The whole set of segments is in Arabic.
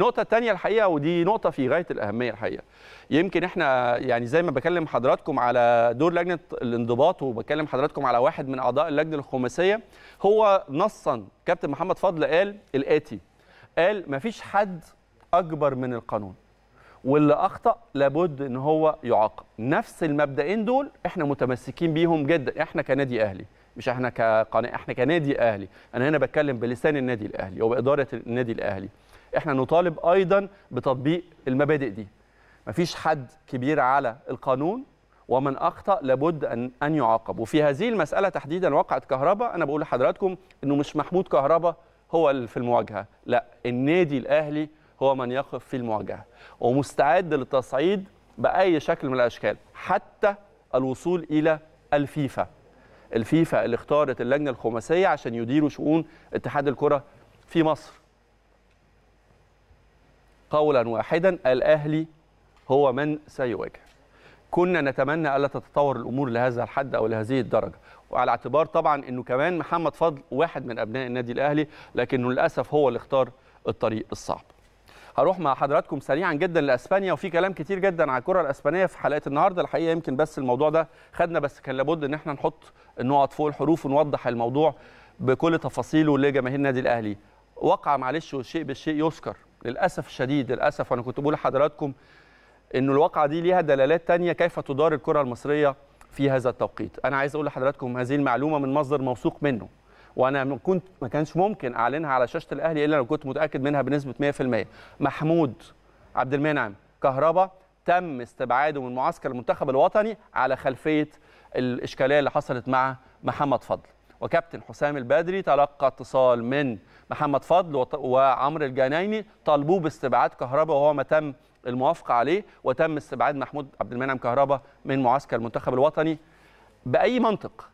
النقطة الثانية الحقيقة ودي نقطة في غاية الأهمية الحقيقة. يمكن احنا يعني زي ما بكلم حضراتكم على دور لجنة الانضباط وبكلم حضراتكم على واحد من أعضاء اللجنة الخماسية هو نصا كابتن محمد فضل قال الآتي قال مفيش حد أكبر من القانون واللي أخطأ لابد إن هو يعاقب. نفس المبدئين دول احنا متمسكين بيهم جدا احنا كنادي أهلي. مش احنا كقناه احنا كنادي اهلي انا هنا بتكلم بلسان النادي الاهلي وباداره النادي الاهلي احنا نطالب ايضا بتطبيق المبادئ دي مفيش حد كبير على القانون ومن اخطا لابد ان ان يعاقب وفي هذه المساله تحديدا وقعت كهربا انا بقول لحضراتكم انه مش محمود كهربا هو في المواجهه لا النادي الاهلي هو من يقف في المواجهه ومستعد للتصعيد باي شكل من الاشكال حتى الوصول الى الفيفا الفيفا اللي اختارت اللجنه الخماسيه عشان يديروا شؤون اتحاد الكره في مصر قولا واحدا الأهلي هو من سيواجه كنا نتمنى ألا تتطور الأمور لهذا الحد أو لهذه الدرجة وعلى اعتبار طبعا أنه كمان محمد فضل واحد من أبناء النادي الأهلي لكنه للأسف هو اللي اختار الطريق الصعب هروح مع حضراتكم سريعا جدا لاسبانيا وفي كلام كتير جدا على الكره الاسبانيه في حلقه النهارده الحقيقه يمكن بس الموضوع ده خدنا بس كان لابد ان احنا نحط النقط فوق الحروف ونوضح الموضوع بكل تفاصيله لجماهير النادي الاهلي وقع معلش والشيء بالشيء يذكر للاسف الشديد للاسف وانا كنت بقول لحضراتكم انه الواقعه دي ليها دلالات ثانيه كيف تدار الكره المصريه في هذا التوقيت انا عايز اقول لحضراتكم هذه المعلومه من مصدر موثوق منه وانا كنت ما كانش ممكن اعلنها على شاشه الاهلي الا لو كنت متاكد منها بنسبه 100% محمود عبد المنعم كهربا تم استبعاده من معسكر المنتخب الوطني على خلفيه الاشكاليه اللي حصلت مع محمد فضل وكابتن حسام البدري تلقى اتصال من محمد فضل وعمر الجنايني طالبوه باستبعاد كهرباء وهو ما تم الموافقه عليه وتم استبعاد محمود عبد المنعم كهرباء من معسكر المنتخب الوطني باي منطق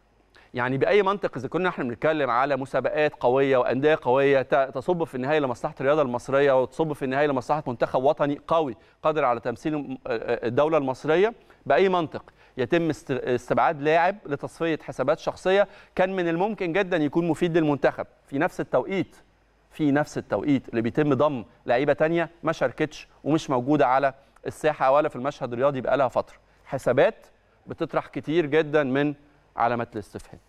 يعني باي منطق اذا كنا احنا بنتكلم على مسابقات قويه وانديه قويه تصب في النهايه لمصلحه الرياضه المصريه وتصب في النهايه لمصلحه منتخب وطني قوي قادر على تمثيل آه، آه، الدوله المصريه باي منطق يتم استبعاد لاعب لتصفيه حسابات شخصيه كان من الممكن جدا يكون مفيد للمنتخب في نفس التوقيت في نفس التوقيت اللي بيتم ضم لعيبه تانية ما شاركتش ومش موجوده على الساحه ولا في المشهد الرياضي بقالها فتره حسابات بتطرح كتير جدا من علامات الاستفهام